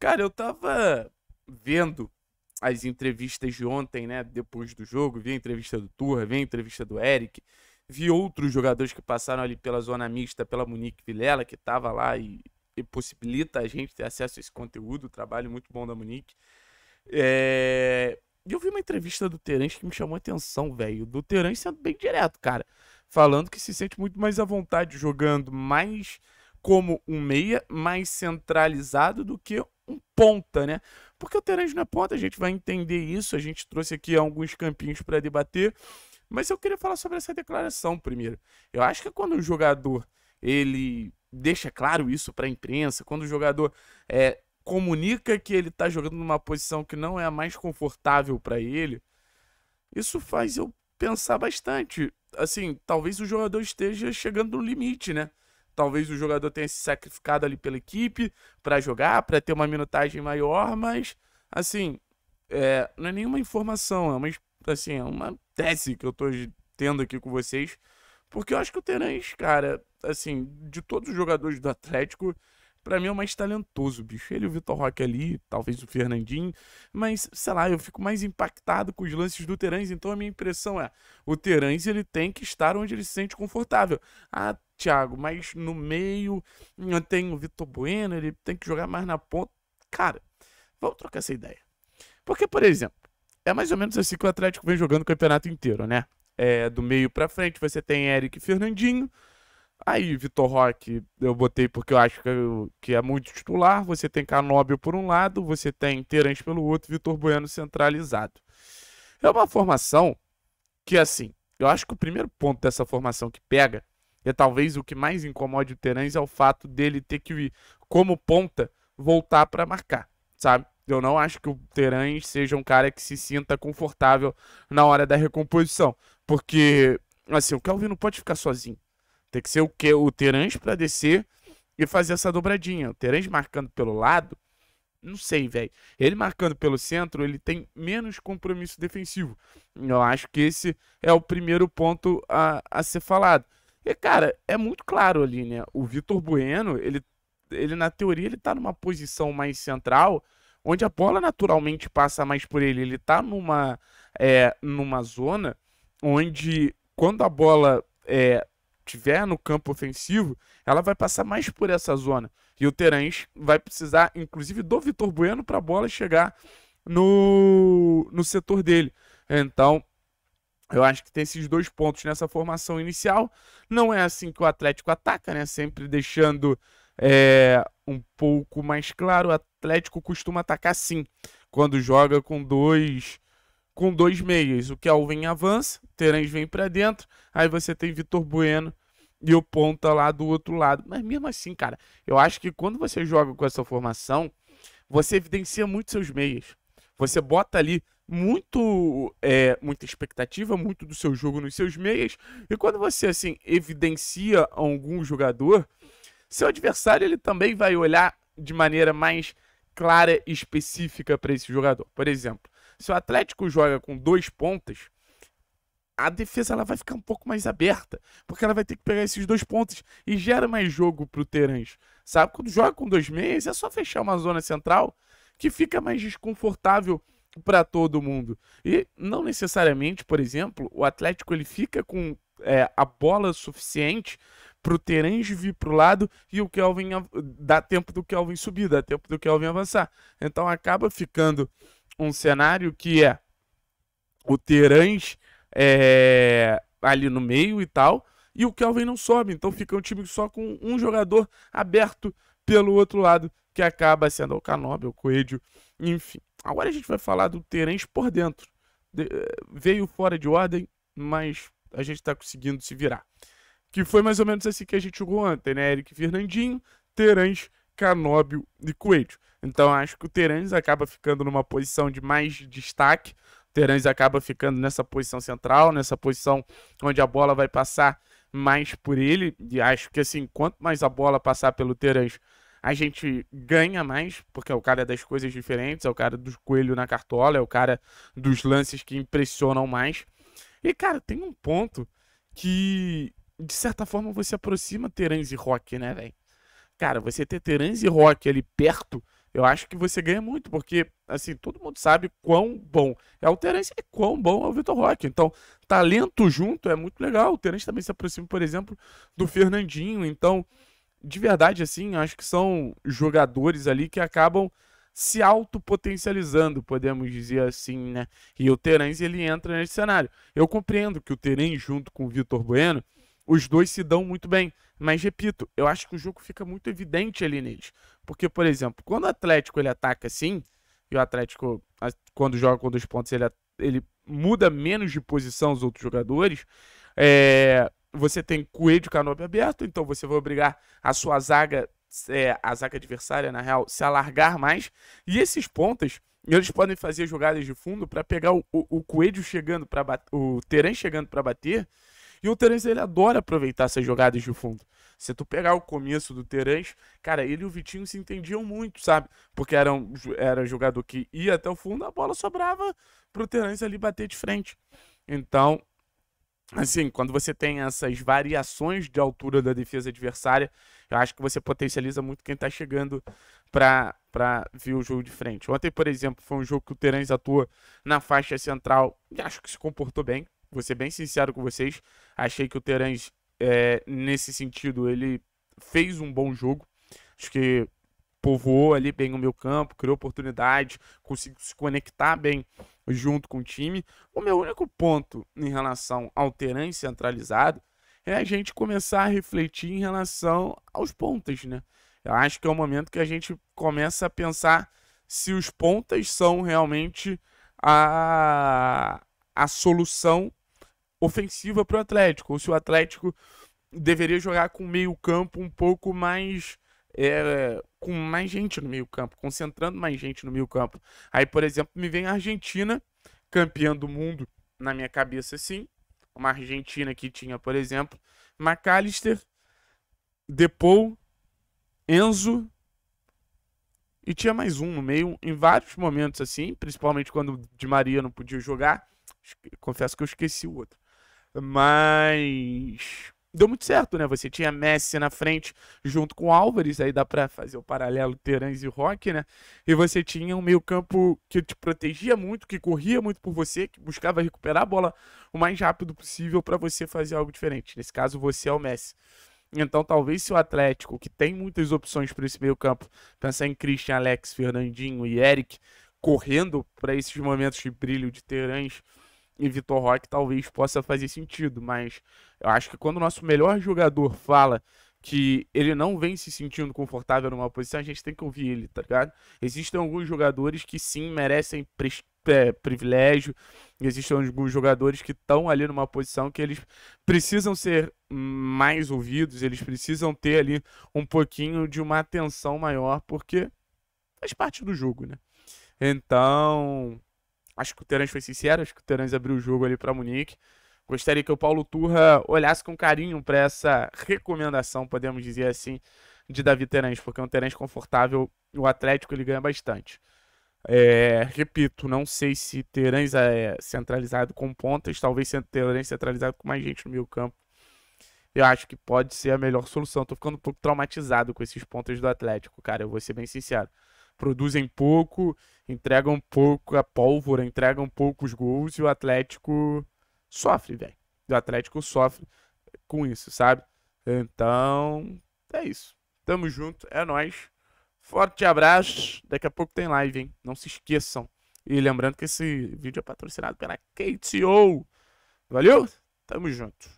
Cara, eu tava vendo as entrevistas de ontem, né? Depois do jogo, vi a entrevista do Turra, vi a entrevista do Eric, vi outros jogadores que passaram ali pela zona mista, pela Monique Vilela, que tava lá e, e possibilita a gente ter acesso a esse conteúdo, trabalho muito bom da Monique. É... Eu vi uma entrevista do Terence que me chamou a atenção, velho. Do Terence sendo bem direto, cara. Falando que se sente muito mais à vontade jogando mais como um meia mais centralizado do que um ponta, né? Porque o Terence não é ponta, a gente vai entender isso, a gente trouxe aqui alguns campinhos para debater, mas eu queria falar sobre essa declaração primeiro. Eu acho que quando o jogador ele deixa claro isso para a imprensa, quando o jogador é, comunica que ele está jogando numa posição que não é a mais confortável para ele, isso faz eu pensar bastante. Assim, talvez o jogador esteja chegando no limite, né? Talvez o jogador tenha se sacrificado ali pela equipe para jogar, para ter uma minutagem maior, mas assim, é, não é nenhuma informação, é uma, assim, é uma tese que eu estou tendo aqui com vocês, porque eu acho que o Terãs, cara, assim, de todos os jogadores do Atlético, para mim é o mais talentoso, bicho. Ele e o Vitor Roque ali, talvez o Fernandinho, mas sei lá, eu fico mais impactado com os lances do Terãs, então a minha impressão é, o Terãs ele tem que estar onde ele se sente confortável. Ah, Thiago, mas no meio tem o Vitor Bueno, ele tem que jogar mais na ponta. Cara, vamos trocar essa ideia. Porque, por exemplo, é mais ou menos assim que o Atlético vem jogando o campeonato inteiro, né? É, do meio para frente você tem Eric e Fernandinho, Aí, Vitor Roque, eu botei porque eu acho que, eu, que é muito titular. Você tem Canóbio por um lado, você tem Terence pelo outro, Vitor Bueno centralizado. É uma formação que, assim, eu acho que o primeiro ponto dessa formação que pega é talvez o que mais incomode o Terence é o fato dele ter que, como ponta, voltar para marcar, sabe? Eu não acho que o Terãs seja um cara que se sinta confortável na hora da recomposição. Porque, assim, o Kelvin não pode ficar sozinho. Tem que ser o que o Terans para descer e fazer essa dobradinha. O Terans marcando pelo lado, não sei, velho. Ele marcando pelo centro, ele tem menos compromisso defensivo. Eu acho que esse é o primeiro ponto a, a ser falado. E cara, é muito claro ali, né? O Vitor Bueno, ele ele na teoria ele tá numa posição mais central, onde a bola naturalmente passa mais por ele. Ele tá numa é, numa zona onde quando a bola é, tiver no campo ofensivo, ela vai passar mais por essa zona. E o Terãs vai precisar, inclusive, do Vitor Bueno para a bola chegar no, no setor dele. Então, eu acho que tem esses dois pontos nessa formação inicial. Não é assim que o Atlético ataca, né? Sempre deixando é, um pouco mais claro, o Atlético costuma atacar sim. Quando joga com dois com dois meias, o Kelvin avança, Terence vem para dentro, aí você tem Vitor Bueno e o ponta lá do outro lado. Mas mesmo assim, cara, eu acho que quando você joga com essa formação, você evidencia muito seus meias. Você bota ali muito é, muita expectativa, muito do seu jogo nos seus meias. E quando você assim evidencia algum jogador, seu adversário ele também vai olhar de maneira mais clara e específica para esse jogador. Por exemplo, se o Atlético joga com dois pontas, a defesa ela vai ficar um pouco mais aberta, porque ela vai ter que pegar esses dois pontos e gera mais jogo pro Terence Sabe? Quando joga com dois meias, é só fechar uma zona central que fica mais desconfortável para todo mundo. E não necessariamente, por exemplo, o Atlético ele fica com é, a bola suficiente pro Terence vir pro lado e o Kelvin dá tempo do Kelvin subir, dá tempo do Kelvin avançar. Então acaba ficando um cenário que é o Terence é, ali no meio e tal. E o Kelvin não sobe, então fica um time só com um jogador aberto pelo outro lado, que acaba sendo o Canobi, o Coelho, enfim. Agora a gente vai falar do Terence por dentro. De, eh, veio fora de ordem, mas a gente está conseguindo se virar. Que foi mais ou menos assim que a gente jogou ontem, né? Eric Fernandinho, Terence, Canóbio e Coelho. Então acho que o Terence acaba ficando numa posição de mais destaque Terãs acaba ficando nessa posição central, nessa posição onde a bola vai passar mais por ele. E acho que assim, quanto mais a bola passar pelo Terãs, a gente ganha mais, porque é o cara das coisas diferentes, é o cara do coelho na cartola, é o cara dos lances que impressionam mais. E, cara, tem um ponto que, de certa forma, você aproxima Terãs e Rock, né, velho? Cara, você ter Terãs e Rock ali perto eu acho que você ganha muito, porque, assim, todo mundo sabe quão bom é o Terence e é quão bom é o Vitor Roque. Então, talento junto é muito legal. O Terence também se aproxima, por exemplo, do Fernandinho. Então, de verdade, assim, acho que são jogadores ali que acabam se autopotencializando, podemos dizer assim, né? E o Terence, ele entra nesse cenário. Eu compreendo que o Terence, junto com o Vitor Bueno, os dois se dão muito bem. Mas, repito, eu acho que o jogo fica muito evidente ali neles. Porque, por exemplo, quando o Atlético ele ataca assim, e o Atlético, quando joga com dois pontos, ele, ele muda menos de posição os outros jogadores. É, você tem Coelho e Canobi aberto, então você vai obrigar a sua zaga, é, a zaga adversária, na real, se alargar mais. E esses pontas, eles podem fazer jogadas de fundo para pegar o, o, o Coelho chegando para o Teran chegando para bater e o Terence, ele adora aproveitar essas jogadas de fundo. Se tu pegar o começo do Terence, cara, ele e o Vitinho se entendiam muito, sabe? Porque era, um, era jogador que ia até o fundo, a bola sobrava pro Terence ali bater de frente. Então, assim, quando você tem essas variações de altura da defesa adversária, eu acho que você potencializa muito quem tá chegando pra, pra ver o jogo de frente. Ontem, por exemplo, foi um jogo que o Terence atua na faixa central e acho que se comportou bem vou ser bem sincero com vocês. Achei que o Terence, é, nesse sentido, ele fez um bom jogo. Acho que povoou ali bem o meu campo, criou oportunidade, conseguiu se conectar bem junto com o time. O meu único ponto em relação ao Terence centralizado é a gente começar a refletir em relação aos pontas, né? Eu acho que é o momento que a gente começa a pensar se os pontas são realmente a, a solução ofensiva para o Atlético, ou se o Atlético deveria jogar com meio campo um pouco mais. É, com mais gente no meio campo, concentrando mais gente no meio campo. Aí, por exemplo, me vem a Argentina, campeã do mundo, na minha cabeça, sim. Uma Argentina que tinha, por exemplo, McAllister, Depou, Enzo, e tinha mais um no meio, em vários momentos assim, principalmente quando Di Maria não podia jogar. Confesso que eu esqueci o outro. Mas deu muito certo, né? Você tinha Messi na frente junto com Álvares, aí dá para fazer o paralelo Terãs e Rock, né? E você tinha um meio-campo que te protegia muito, que corria muito por você, que buscava recuperar a bola o mais rápido possível para você fazer algo diferente. Nesse caso, você é o Messi. Então, talvez se o Atlético, que tem muitas opções para esse meio-campo, pensar em Christian, Alex, Fernandinho e Eric correndo para esses momentos de brilho de Terãs e Vitor Roque talvez possa fazer sentido, mas eu acho que quando o nosso melhor jogador fala que ele não vem se sentindo confortável numa posição, a gente tem que ouvir ele, tá ligado? Existem alguns jogadores que sim merecem é, privilégio, existem alguns jogadores que estão ali numa posição que eles precisam ser mais ouvidos, eles precisam ter ali um pouquinho de uma atenção maior, porque faz parte do jogo, né? Então, Acho que o Terence foi sincero, acho que o Terence abriu o jogo ali para Munique. Gostaria que o Paulo Turra olhasse com carinho para essa recomendação, podemos dizer assim, de Davi Terence, porque é um Terence confortável e o Atlético ele ganha bastante. É, repito, não sei se Terence é centralizado com pontas, talvez Terence é centralizado com mais gente no meio campo. Eu acho que pode ser a melhor solução. Tô ficando um pouco traumatizado com esses pontas do Atlético, cara, eu vou ser bem sincero produzem pouco, entregam pouco a pólvora, entregam poucos gols e o Atlético sofre, velho. O Atlético sofre com isso, sabe? Então, é isso. Tamo junto, é nós. Forte abraço. Daqui a pouco tem live, hein? Não se esqueçam. E lembrando que esse vídeo é patrocinado pela KTO. Valeu? Tamo junto.